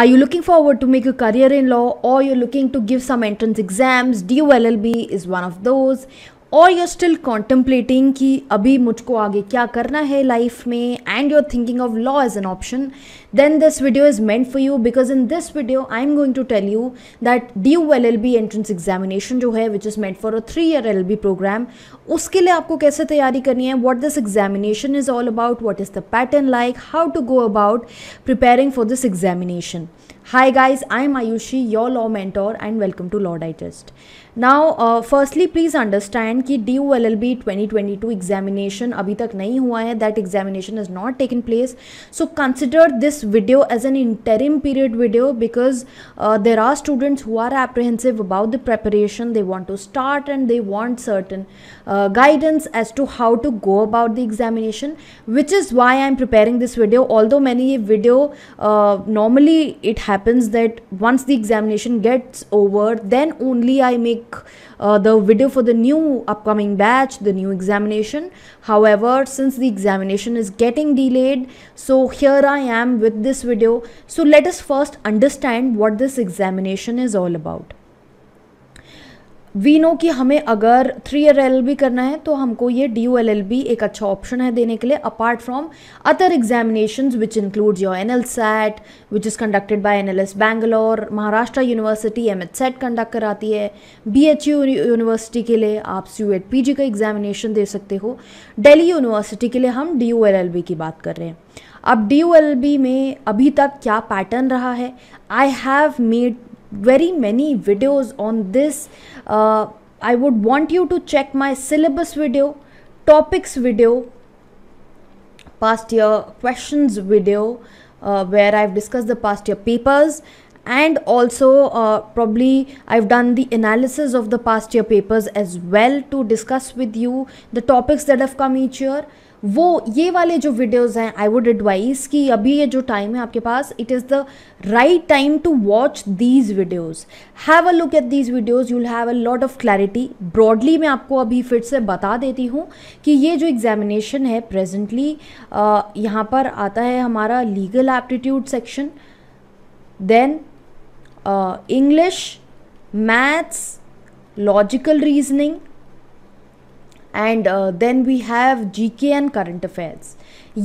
Are you looking forward to make a career in law or you're looking to give some entrance exams? DULLB is one of those. और you still contemplating कि अभी मुझको आगे क्या करना है life में and you are thinking of law as an option then this video is meant for you because in this video i am going to tell you that DU LLB entrance examination jo hai which is meant for a 3 year llb program uske liye aapko kaise taiyari karni hai what this examination is all about what is the pattern like how to go about preparing for this examination Hi guys, i am Ayushi, your law mentor and welcome to Law Digest. Now firstly please understand कि D U L L B twenty twenty two examination अभी तक नहीं हुआ है that examination is not taken place so consider this video as an interim period video because uh, there are students who are apprehensive about the preparation they want to start and they want certain uh, guidance as to how to go about the examination which is why i'm preparing this video although many video uh, normally it happens that once the examination gets over then only i make uh, the video for the new upcoming batch the new examination however since the examination is getting delayed so here i am with with this video. So let us first understand what this examination is all about. We know कि हमें अगर three year L करना है तो हमको ये D U L L B एक अच्छा ऑप्शन है देने के लिए apart from other examination which include your N L SAT which is conducted by N L S Bangalore Maharashtra university M H SET conduct कराती है बी एच यू यूनिवर्सिटी के लिए आप C U ET P G का examination दे सकते हो daily university के लिए हम D U L L B की बात कर रहे हैं अब डी यू एल बी में अभी तक क्या पैटर्न रहा है I have made very many videos on this. Uh, I would want you to check my syllabus video, topics video, past year questions video, uh, where I've discussed the past year papers and also uh, probably I've done the analysis of the past year papers as well to discuss with you the topics that have come each year. वो ये वाले जो videos हैं I would advise कि अभी ये जो time है आपके पास it is the right time to watch these videos have a look at these videos you have a lot of clarity broadly मैं आपको अभी फिर से बता देती हूँ कि ये जो एग्जामिनेशन है प्रेजेंटली यहाँ पर आता है हमारा legal aptitude section then English maths logical reasoning and then we have G K and current affairs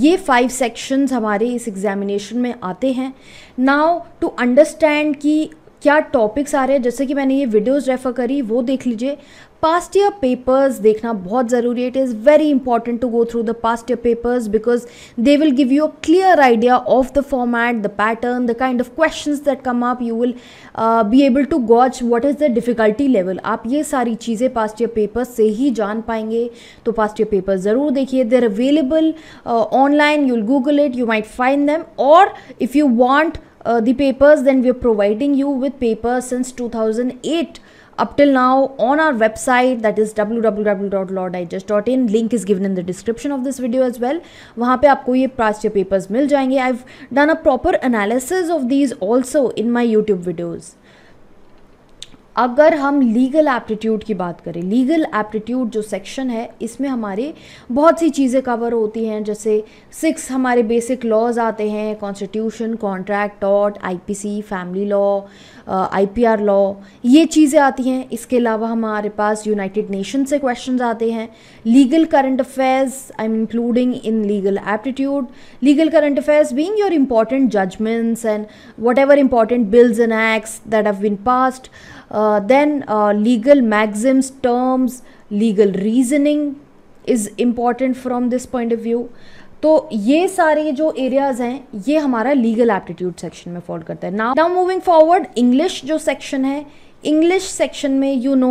ये फाइव सेक्शंस हमारे इस एग्जामिनेशन में आते हैं नाउ टू अंडरस्टैंड कि क्या टॉपिक्स आ रहे हैं जैसे कि मैंने ये वीडियोस रेफ़र करी वो देख लीजिए पास्ट ईयर पेपर्स देखना बहुत ज़रूरी है it is very important to go through the past year papers because they will give you a clear idea of the format the pattern the kind of question that come up you will be able to gauge what is the difficulty level आप ये सारी चीज़ें past year papers से ही जान पाएंगे तो past year papers ज़रूर देखिए they are available online you will Google it you might find them और if you want uh, the papers then we are providing you with papers since 2008 up till now on our website that is www.lawdigest.in link is given in the description of this video as well wahan pe aapko ye past year papers mil jayenge I've done a proper analysis of these also in my YouTube videos अगर हम legal aptitude की बात करें legal aptitude जो section है इसमें हमारे बहुत सी चीज़ें कवर होती हैं जैसे सिक्स हमारे बेसिक लॉज आते हैं कॉन्स्टिट्यूशन कॉन्ट्रैक्ट टॉट IPC family law IPR law ये चीज़ें आती हैं इसके अलावा हमारे पास यूनाइटेड नेशन से क्वेश्चन आते हैं legal current affairs I am including in legal aptitude legal current affairs being your important judgments and whatever important bills and acts that have been passed then uh, then uh, legal maxims, terms, legal reasoning is important from this point of view. तो ये सारे जो areas हैं ये हमारा legal aptitude section में fall करता है now now moving forward English जो सेक्शन है इंग्लिश सेक्शन में यू नो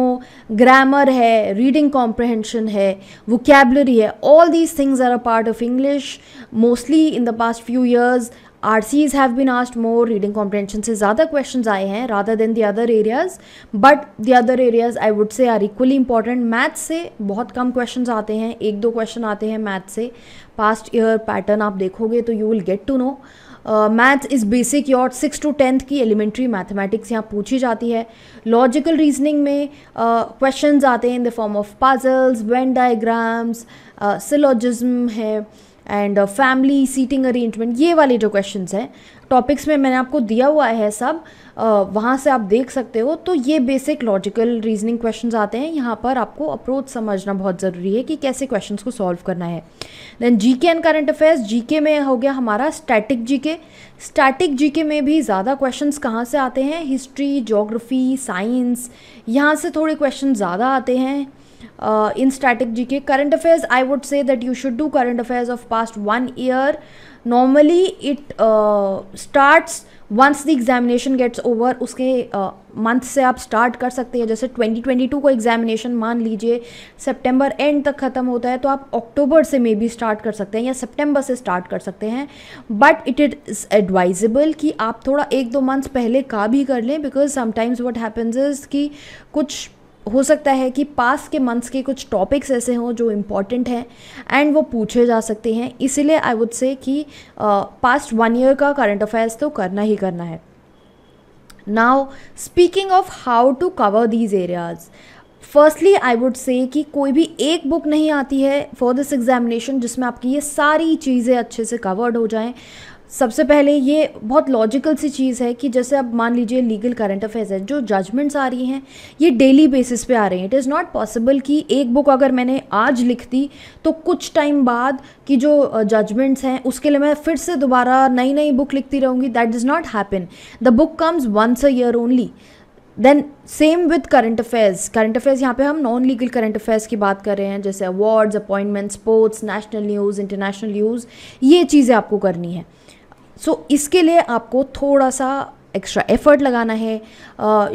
ग्रामर है रीडिंग कॉम्प्रहेंशन है वोकेबलरी है all these things are a part of English mostly in the past few years R Cs have been asked more reading comprehension से ज़्यादा question आए हैं rather than the other areas but the other areas I would say are equally important math से बहुत कम question आते हैं एक दो क्वेश्चन आते हैं मैथ से पास्ट ईयर पैटर्न आप देखोगे तो you will get to know math is basic your six to tenth की एलिमेंट्री मैथमेटिक्स यहाँ पूछी जाती है लॉजिकल रीजनिंग में क्वेश्चन uh, आते हैं in the form of puzzles Venn diagrams syllogism है एंड फैमिली सीटिंग अरेंजमेंट ये वाले जो क्वेश्चन हैं टॉपिक्स में मैंने आपको दिया हुआ है सब वहाँ से आप देख सकते हो तो ये बेसिक लॉजिकल रीजनिंग क्वेश्चन आते हैं यहाँ पर आपको अप्रोच समझना बहुत ज़रूरी है कि कैसे क्वेश्चन को सॉल्व करना है then ji K and current affairs जी के में हो गया हमारा स्टैटिक जी के स्टैटिक जी के में भी ज़्यादा क्वेश्चन कहाँ से आते हैं हिस्ट्री जोग्राफी साइंस यहाँ से थोड़े क्वेश्चन ज़्यादा आते हैं uh, in के current Current affairs, I would say that you should do current affairs of past one year. Normally, it uh, starts once the examination gets over उसके month uh, से आप स्टार्ट कर सकते हैं जैसे 2022 को एग्जामिनेशन मान लीजिए सितंबर एंड तक ख़त्म होता है तो आप अक्टूबर से मे बी स्टार्ट कर सकते हैं या सितंबर से स्टार्ट कर सकते हैं बट इट इज़ एडवाइजेबल कि आप थोड़ा एक दो मंथ्स पहले का भी कर लें because sometimes what happens is कि कुछ हो सकता है कि पास के मंथ्स के कुछ टॉपिक्स ऐसे हों जो इम्पॉर्टेंट हैं एंड वो पूछे जा सकते हैं इसीलिए आई वुड से कि पास्ट वन ईयर का करंट अफेयर्स तो करना ही करना है now speaking of how to cover these areas firstly I would say कि कोई भी एक बुक नहीं आती है फॉर दिस एग्जामिनेशन जिसमें आपकी ये सारी चीज़ें अच्छे से कवर्ड हो जाएं सबसे पहले ये बहुत लॉजिकल सी चीज़ है कि जैसे अब मान लीजिए लीगल करंट अफेयर्स है जो जजमेंट्स आ रही हैं ये डेली बेसिस पे आ रही हैं इट इज़ नॉट पॉसिबल कि एक बुक अगर मैंने आज लिख दी तो कुछ टाइम बाद की जो जजमेंट्स हैं उसके लिए मैं फिर से दोबारा नई नई बुक लिखती रहूँगी that does not happen the book comes once a year only then same with current affairs current affairs यहाँ पे हम नॉन लीगल करंट अफेयर्स की बात कर रहे हैं जैसे awards appointment sports national news international news ये चीज़ें आपको करनी है सो so, इसके लिए आपको थोड़ा सा एक्स्ट्रा एफर्ट लगाना है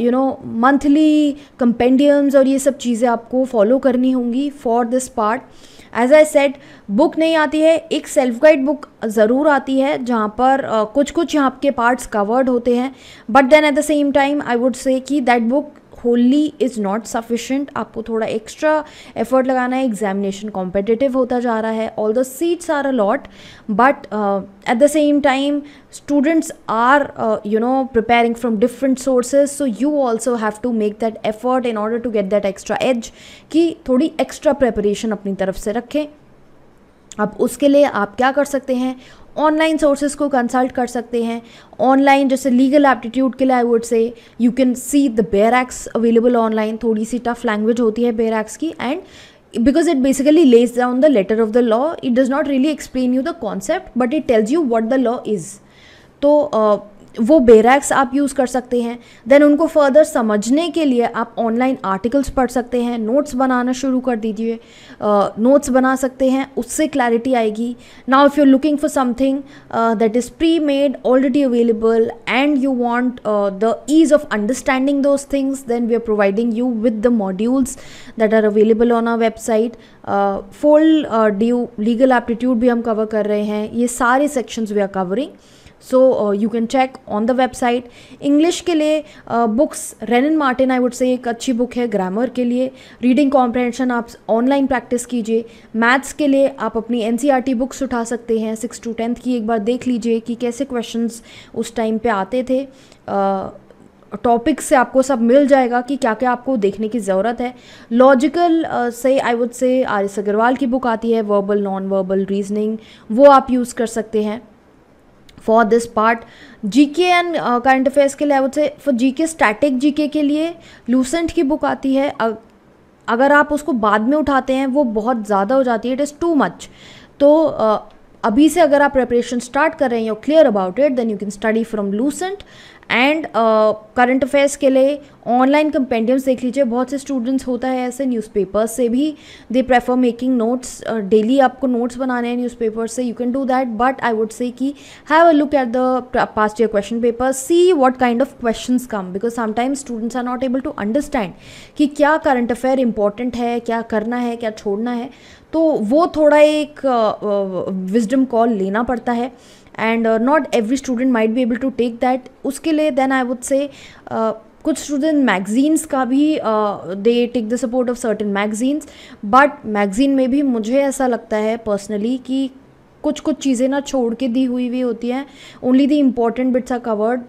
यू नो मंथली कंपेंडियम्स और ये सब चीज़ें आपको फॉलो करनी होंगी for this part as I said book नहीं आती है एक सेल्फ गाइड बुक ज़रूर आती है जहाँ पर uh, कुछ कुछ यहाँ के पार्ट्स कवर्ड होते हैं but then at the same time I would say कि that book wholly is not sufficient आपको थोड़ा एक्स्ट्रा एफर्ट लगाना है एग्जामिनेशन कॉम्पिटेटिव होता जा रहा है all the seats are a lot but at the same time students are you know preparing from different sources so you also have to make that effort in order to get that extra edge कि थोड़ी extra preparation अपनी तरफ से रखें अब उसके लिए आप क्या कर सकते हैं ऑनलाइन सोर्सेज को कंसल्ट कर सकते हैं ऑनलाइन जैसे लीगल एप्टीट्यूड के लिए I would say you can see the acts available online थोड़ी सी टफ लैंग्वेज होती है बेयर एक्स की and because it basically lays down the letter of the law it does not really explain you the concept but it tells you what the law is तो uh, वो बेरैक्स आप use कर सकते हैं then उनको further समझने के लिए आप ऑनलाइन आर्टिकल्स पढ़ सकते हैं नोट्स बनाना शुरू कर दीजिए नोट्स बना सकते हैं उससे क्लैरिटी आएगी now if you looking for something that is pre made already available and you want the ease of understanding those things then we are providing you with the modules that are available on our website full due legal aptitude भी हम कवर कर रहे हैं ये सारे sections we are covering so you can check on the website English के लिए books and Martin I would से एक अच्छी बुक है ग्रामर के लिए रीडिंग कॉम्प्रहेंशन आप ऑनलाइन प्रैक्टिस कीजिए मैथ्स के लिए आप अपनी N C R T books उठा सकते हैं सिक्स टू टेंथ की एक बार देख लीजिए कि कैसे क्वेश्चन उस टाइम पर आते थे uh, टॉपिक से आपको सब मिल जाएगा कि क्या क्या आपको देखने की ज़रूरत है लॉजिकल uh, से I would say R S Agarwal की बुक आती है वर्बल नॉन वर्बल रीजनिंग वो आप यूज़ कर सकते हैं for this part ji K and current affairs के लिए से फॉर के स्टैटिक जी के लिए लूसेंट की बुक आती है अगर आप उसको बाद में उठाते हैं वो बहुत ज़्यादा हो जाती है इट इज़ टू मच तो uh, अभी से अगर आप प्रेपरेशन स्टार्ट कर रहे हैं you clear about it then you can study from Lucent and current affairs के लिए ऑनलाइन कंपेंडियम्स देख लीजिए बहुत से स्टूडेंट्स होता है ऐसे न्यूज़पेपर्स से भी they prefer making notes daily आपको नोट्स बनाने हैं न्यूज़पेपर्स से you can do that but I would say कि have a look at the past year question paper see what kind of question come because sometimes students are not able to understand कि क्या current affair important है क्या करना है क्या छोड़ना है तो वो थोड़ा एक विजडम uh, कॉल uh, लेना पड़ता है and not every student might be able to take that उसके लिए देन आई वुड से कुछ स्टूडेंट मैगजीन्स का भी they take the support of certain magazines but magazine में भी मुझे ऐसा लगता है पर्सनली कि कुछ कुछ चीज़ें ना छोड़ के दी हुई हुई होती हैं only the important bits are covered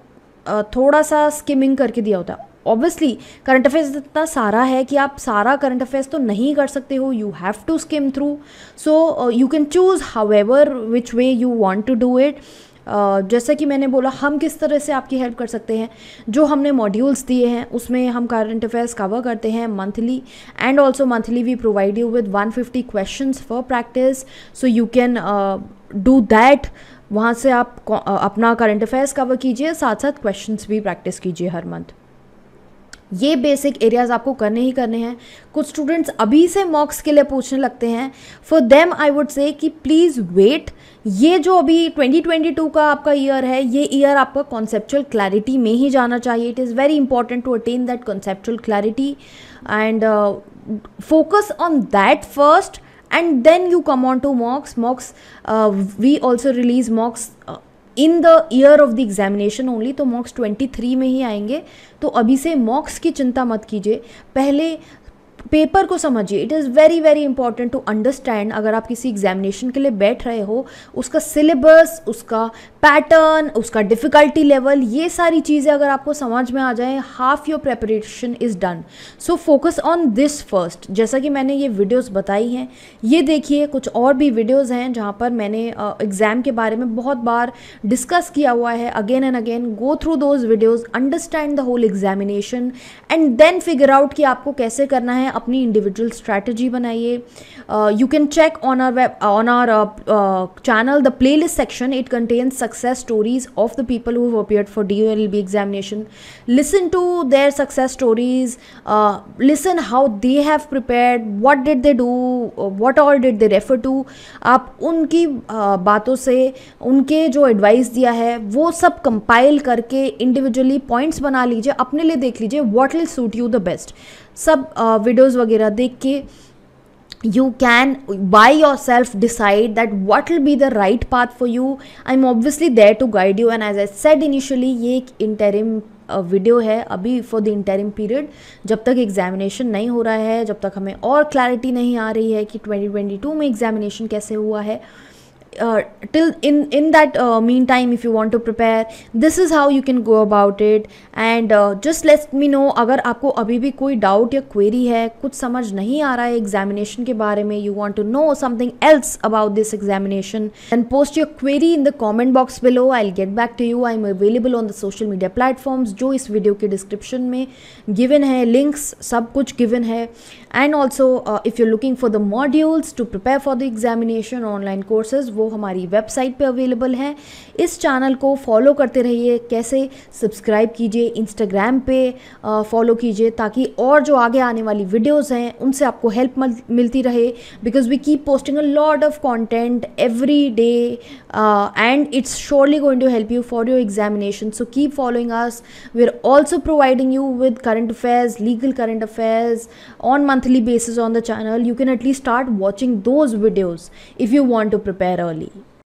थोड़ा सा स्किमिंग करके दिया होता है ऑब्वियसली करंट अफेयर्स इतना सारा है कि आप सारा करंट अफेयर्स तो नहीं कर सकते हो you have to skim through so you can choose however which way you want to do it Uh, uh जैसा कि मैंने बोला हम किस तरह से आपकी हेल्प कर सकते हैं जो हमने मॉड्यूल्स दिए हैं उसमें हम करंट अफेयर्स कवर करते हैं monthly and also monthly we provide you with 150 fifty question for practice so you can do that वहाँ से आप uh, अपना करंट अफेयर्स कवर कीजिए साथ साथ क्वेश्चंस भी प्रैक्टिस कीजिए हर मंथ ये बेसिक एरियाज आपको करने ही करने हैं कुछ स्टूडेंट्स अभी से मॉक्स के लिए पूछने लगते हैं for them I would say कि प्लीज़ वेट ये जो अभी 2022 का आपका ईयर है ये ईयर आपका कॉन्सेप्चुअल क्लैरिटी में ही जाना चाहिए it is very important to attain that conceptual clarity and focus on that first and then you come on to mocks mocks we also release mocks in the year of the examination only तो mocks 23 में ही आएंगे तो अभी से मॉक्स की चिंता मत कीजिए पहले पेपर को समझिए it is very very important to understand अगर आप किसी एग्जामिनेशन के लिए बैठ रहे हो उसका सिलेबस उसका पैटर्न उसका डिफ़िकल्टी लेवल ये सारी चीज़ें अगर आपको समझ में आ जाए half your preparation is done so focus on this first जैसा कि मैंने ये वीडियोस बताई हैं ये देखिए कुछ और भी वीडियोज़ हैं जहाँ पर मैंने एग्ज़ाम uh, के बारे में बहुत बार डिस्कस किया हुआ है again and again go through those videos understand the whole examination and then figure out कि आपको कैसे करना है अपनी इंडिविजुअल स्ट्रैटेजी बनाइए you can check on our web on our channel the playlist section it contains success stories of the people who appear for D L B examination listen to their success stories listen how they have prepare what did they do what all did they refer to आप उनकी uh, बातों से उनके जो advice दिया है वो सब कंपाइल करके इंडिविजुअली पॉइंट्स बना लीजिए अपने लिए देख लीजिए what will suit you the best सब वीडियोस वगैरह देख के you can by yourself decide that what will be the right path for you I am obviously there to guide you and as I said initially ये एक interim video है अभी for the interim period जब तक examination नहीं हो रहा है जब तक हमें और क्लैरिटी नहीं आ रही है कि 2022 में एग्जामिनेशन कैसे हुआ है uh, till in in that uh, meantime if you want to prepare this is how you can go about it and uh, just let me know अगर आपको अभी भी कोई डाउट या क्वेरी है कुछ समझ नहीं आ रहा है एग्जामिनेशन के बारे में you want to know something else about this examination then post your query in the comment box below I get back to you I am available on the social media platforms जो इस video के description में given है links सब कुछ given है and also if you looking for the modules to prepare for the examination online courses वो हमारी वेबसाइट पे अवेलेबल है इस चैनल को फॉलो करते रहिए कैसे सब्सक्राइब कीजिए इंस्टाग्राम पे फॉलो कीजिए ताकि और जो आगे आने वाली वीडियोस हैं उनसे आपको हेल्प मिलती रहे because we keep posting a lot of content every day and it's surely going to help you for your examination so keep following as we are also providing you with current affairs legal current affairs on monthly basis on the channel you can at least start watching those videos if you want to prepare early 里。